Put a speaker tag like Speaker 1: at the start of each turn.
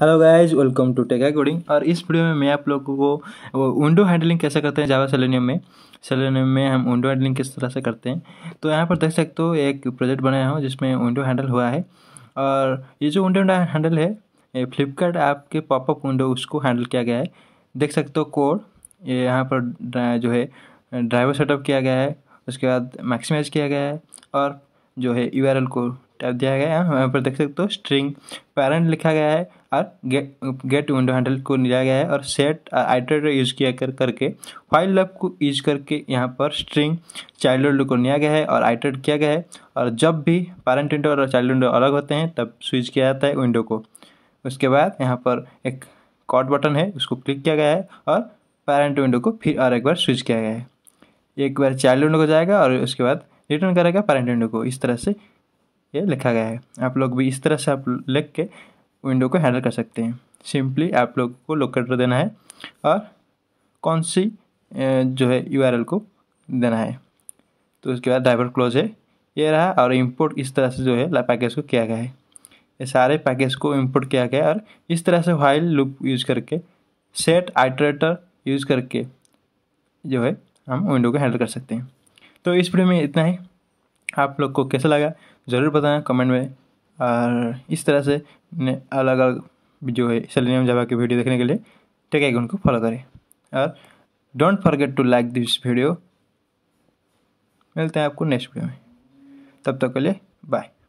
Speaker 1: hello guys welcome to tech coding और इस video में मैं आप लोगों को विंडो हैंडलिंग कैसे करते हैं जावा सेलेनियम में सेलेनियम में हम विंडो हैंडलिंग किस तरह से करते हैं तो यहाँ पर देख सकते हो एक प्रोजेक्ट बनाया हूँ जिसमें विंडो हैंडल हुआ है और ये जो विंडो हैंडल है फ्लिपकार्ट ऐप के पॉपअप विंडो उसको हैंडल किया गया है देख सकते हो कोड ये यहाँ पर जो है ड्राइवर सेटअप किया गया है उसके बाद मैक्सिमाइज किया गया है और जो है यू को टैप दिया गया है यहाँ पर देख सकते हो स्ट्रिंग पैरेंट लिखा गया है और गेट विंडो हैंडल को लिया गया है और सेट आइटर यूज किया कर करके फाइल लब को यूज करके यहाँ पर स्ट्रिंग चाइल्ड विंडो को लिया गया है और आइटर किया गया है और जब भी पेरेंट विंडो और चाइल्ड विंडो अलग होते हैं तब स्विच किया जाता है विंडो को उसके बाद यहाँ पर एक कॉट बटन है उसको क्लिक किया गया है और पेरेंट विंडो को फिर और एक बार स्विच किया गया है एक बार चाइल्ड विंडो को जाएगा और उसके बाद रिटर्न करेगा पैरेंट विंडो को इस तरह से ये लिखा गया है आप लोग भी इस तरह से आप लिख के विंडो को हैंडल कर सकते हैं सिंपली आप लोग को लोकेटर देना है और कौन सी जो है यू को देना है तो उसके बाद ड्राइवर क्लोज है ये रहा और इंपोर्ट इस तरह से जो है पैकेज को किया गया है ये सारे पैकेज को इंपोर्ट किया गया है और इस तरह से वाइल लूप यूज करके सेट आइट्रेटर यूज करके जो है हम विंडो को हैंडल कर सकते हैं तो इस वीडियो में इतना ही आप लोग को कैसा लगा ज़रूर बताना कमेंट में और इस तरह से अलग अलग जो है सेलेनियम जावा की वीडियो देखने के लिए टेक आइकन को फॉलो करें और don't forget to like this video
Speaker 2: मिलते हैं आपको नेक्स्ट वीडियो में तब तक के लिए
Speaker 1: बाय